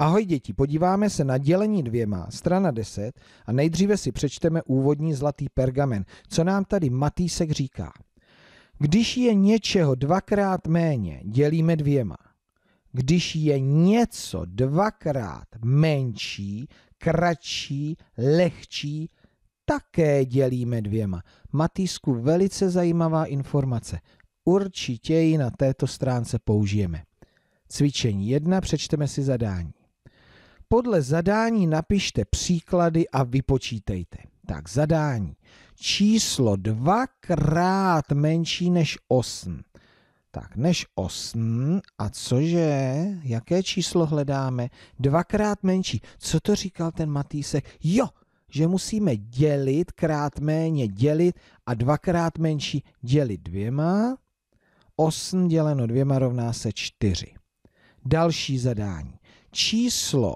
Ahoj děti, podíváme se na dělení dvěma, strana 10 a nejdříve si přečteme úvodní zlatý pergamen, co nám tady Matýsek říká. Když je něčeho dvakrát méně, dělíme dvěma. Když je něco dvakrát menší, kratší, lehčí, také dělíme dvěma. Matýsku velice zajímavá informace. Určitě ji na této stránce použijeme. Cvičení 1 přečteme si zadání podle zadání napište příklady a vypočítejte. Tak zadání. Číslo dvakrát menší než 8. Tak, než 8. A cože? Jaké číslo hledáme? Dvakrát menší. Co to říkal ten Matýsek? Jo, že musíme dělit, krát méně dělit a dvakrát menší dělit dvěma. 8 děleno dvěma rovná se 4. Další zadání. Číslo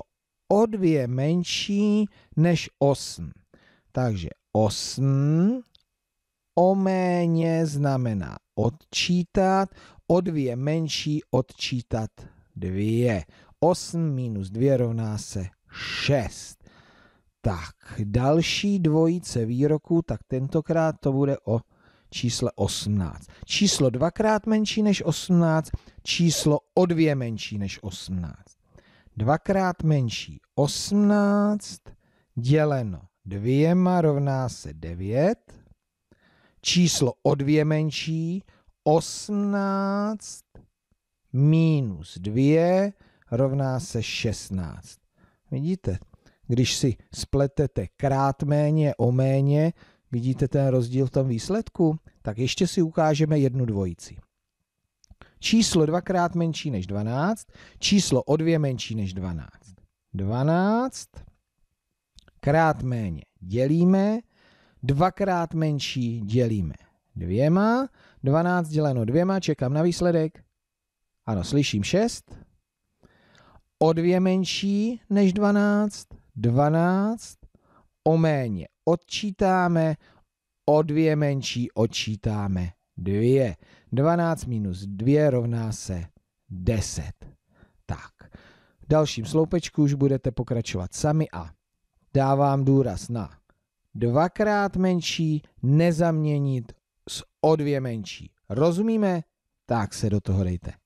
o dvě menší než 8. Takže 8 o méně znamená odčítat, o dvě menší odčítat 2. 8 minus 2 rovná se 6. Tak, další dvojice výroků, tak tentokrát to bude o čísle 18. Číslo dvakrát menší než 18, číslo o dvě menší než 18 dvakrát menší 18 děleno dvěma rovná se 9. Číslo o dvě menší 18 minus 2 rovná se 16. Vidíte, když si spletete krát méně o méně, vidíte ten rozdíl v tom výsledku, tak ještě si ukážeme jednu dvojici číslo dvakrát menší než 12, číslo o dvě menší než 12. 12 krát méně dělíme, dvakrát menší dělíme dvěma, 12 děleno dvěma, čekám na výsledek. Ano, slyším 6. O dvě menší než 12, 12, o méně odčítáme, o dvě menší odčítáme 2. 12 minus 2 rovná se 10. Tak, v dalším sloupečku už budete pokračovat sami a dávám důraz na dvakrát menší, nezaměnit s o dvě menší. Rozumíme? Tak se do toho dejte.